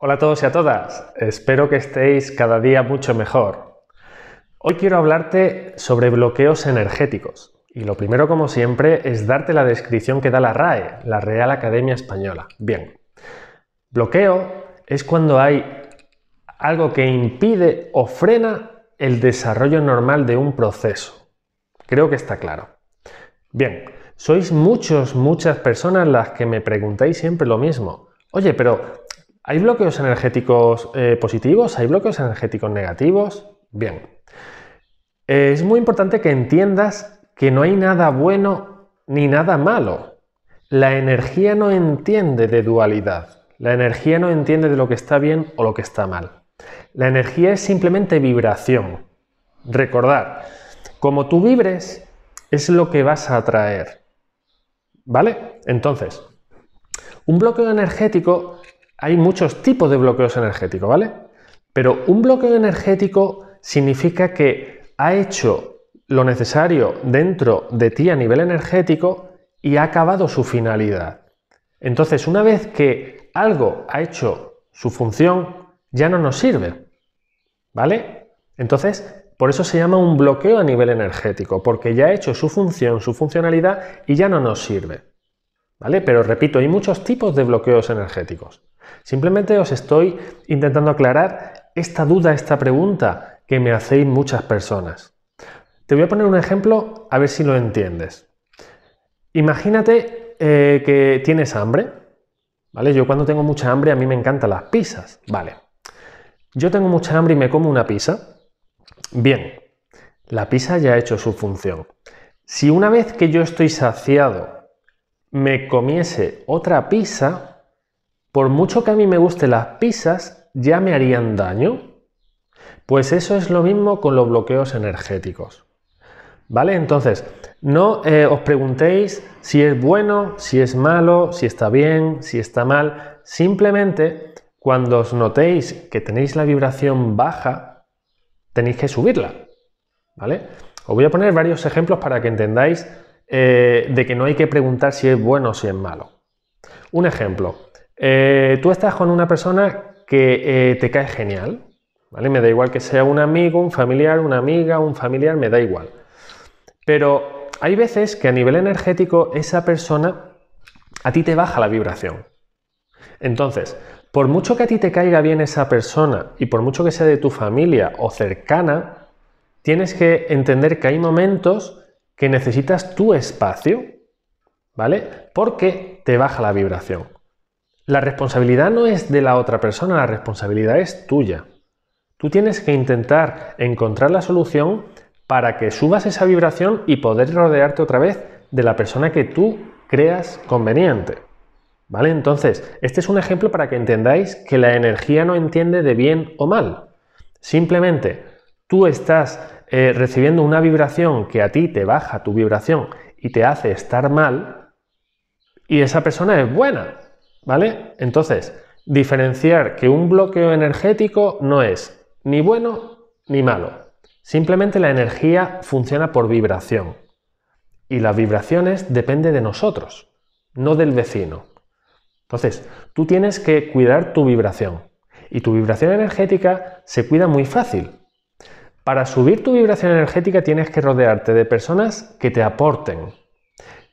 Hola a todos y a todas, espero que estéis cada día mucho mejor. Hoy quiero hablarte sobre bloqueos energéticos y lo primero como siempre es darte la descripción que da la RAE, la Real Academia Española. Bien, bloqueo es cuando hay algo que impide o frena el desarrollo normal de un proceso. Creo que está claro. Bien, sois muchos, muchas personas las que me preguntáis siempre lo mismo. Oye, pero ¿Hay bloqueos energéticos eh, positivos? ¿Hay bloqueos energéticos negativos? Bien. Eh, es muy importante que entiendas que no hay nada bueno ni nada malo. La energía no entiende de dualidad. La energía no entiende de lo que está bien o lo que está mal. La energía es simplemente vibración. Recordar, como tú vibres, es lo que vas a atraer. ¿Vale? Entonces, un bloqueo energético hay muchos tipos de bloqueos energéticos, ¿vale? Pero un bloqueo energético significa que ha hecho lo necesario dentro de ti a nivel energético y ha acabado su finalidad. Entonces, una vez que algo ha hecho su función, ya no nos sirve. ¿Vale? Entonces, por eso se llama un bloqueo a nivel energético, porque ya ha hecho su función, su funcionalidad y ya no nos sirve. ¿Vale? Pero repito, hay muchos tipos de bloqueos energéticos. Simplemente os estoy intentando aclarar esta duda, esta pregunta que me hacéis muchas personas. Te voy a poner un ejemplo a ver si lo entiendes. Imagínate eh, que tienes hambre, ¿vale? Yo cuando tengo mucha hambre a mí me encantan las pizzas, ¿vale? Yo tengo mucha hambre y me como una pizza. Bien, la pizza ya ha hecho su función. Si una vez que yo estoy saciado me comiese otra pizza, por mucho que a mí me gusten las pizzas, ya me harían daño. Pues eso es lo mismo con los bloqueos energéticos. ¿Vale? Entonces, no eh, os preguntéis si es bueno, si es malo, si está bien, si está mal. Simplemente, cuando os notéis que tenéis la vibración baja, tenéis que subirla. ¿Vale? Os voy a poner varios ejemplos para que entendáis eh, de que no hay que preguntar si es bueno o si es malo. Un ejemplo, eh, tú estás con una persona que eh, te cae genial, ¿vale? Me da igual que sea un amigo, un familiar, una amiga, un familiar, me da igual. Pero hay veces que a nivel energético esa persona a ti te baja la vibración. Entonces, por mucho que a ti te caiga bien esa persona y por mucho que sea de tu familia o cercana, tienes que entender que hay momentos que necesitas tu espacio, ¿vale? Porque te baja la vibración. La responsabilidad no es de la otra persona, la responsabilidad es tuya. Tú tienes que intentar encontrar la solución para que subas esa vibración y poder rodearte otra vez de la persona que tú creas conveniente. ¿Vale? Entonces, este es un ejemplo para que entendáis que la energía no entiende de bien o mal. Simplemente tú estás eh, recibiendo una vibración que a ti te baja tu vibración y te hace estar mal, y esa persona es buena, ¿Vale? Entonces, diferenciar que un bloqueo energético no es ni bueno ni malo. Simplemente la energía funciona por vibración. Y las vibraciones dependen de nosotros, no del vecino. Entonces, tú tienes que cuidar tu vibración. Y tu vibración energética se cuida muy fácil. Para subir tu vibración energética tienes que rodearte de personas que te aporten.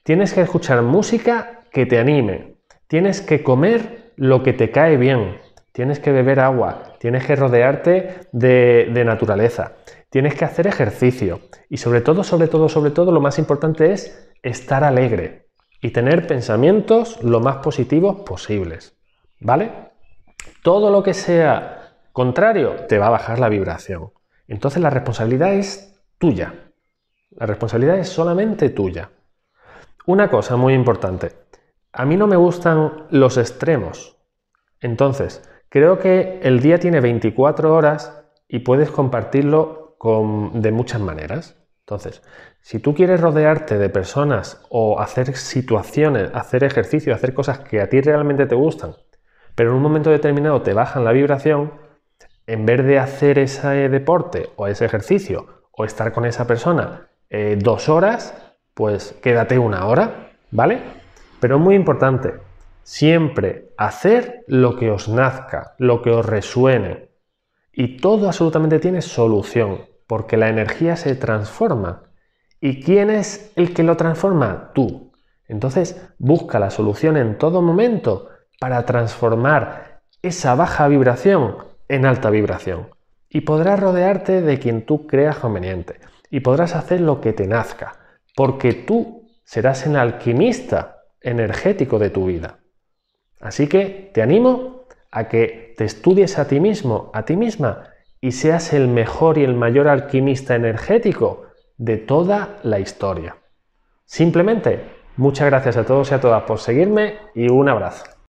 Tienes que escuchar música que te anime. Tienes que comer lo que te cae bien, tienes que beber agua, tienes que rodearte de, naturaleza, tienes que hacer ejercicio y sobre todo, sobre todo, sobre todo, lo más importante es estar alegre y tener pensamientos lo más positivos posibles, ¿vale? Todo lo que sea contrario te va a bajar la vibración. Entonces la responsabilidad es tuya. La responsabilidad es solamente tuya. Una cosa muy importante. A mí no me gustan los extremos. Entonces, creo que el día tiene 24 horas y puedes compartirlo con, de muchas maneras. Entonces, si tú quieres rodearte de personas o hacer situaciones, hacer ejercicio, hacer cosas que a ti realmente te gustan, pero en un momento determinado te bajan la vibración, en vez de hacer ese deporte o ese ejercicio o estar con esa persona eh, dos horas, pues quédate una hora, ¿vale? Pero muy importante, siempre hacer lo que os nazca, lo que os resuene. Y todo absolutamente tiene solución, porque la energía se transforma. ¿Y quién es el que lo transforma? Tú. Entonces, busca la solución en todo momento para transformar esa baja vibración en alta vibración. Y podrás rodearte de quien tú creas conveniente. Y podrás hacer lo que te nazca. Porque tú serás el alquimista energético de tu vida. Así que te animo a que te estudies a ti mismo, a ti misma, y seas el mejor y el mayor alquimista energético de toda la historia. Simplemente, muchas gracias a todos y a todas por seguirme y un abrazo.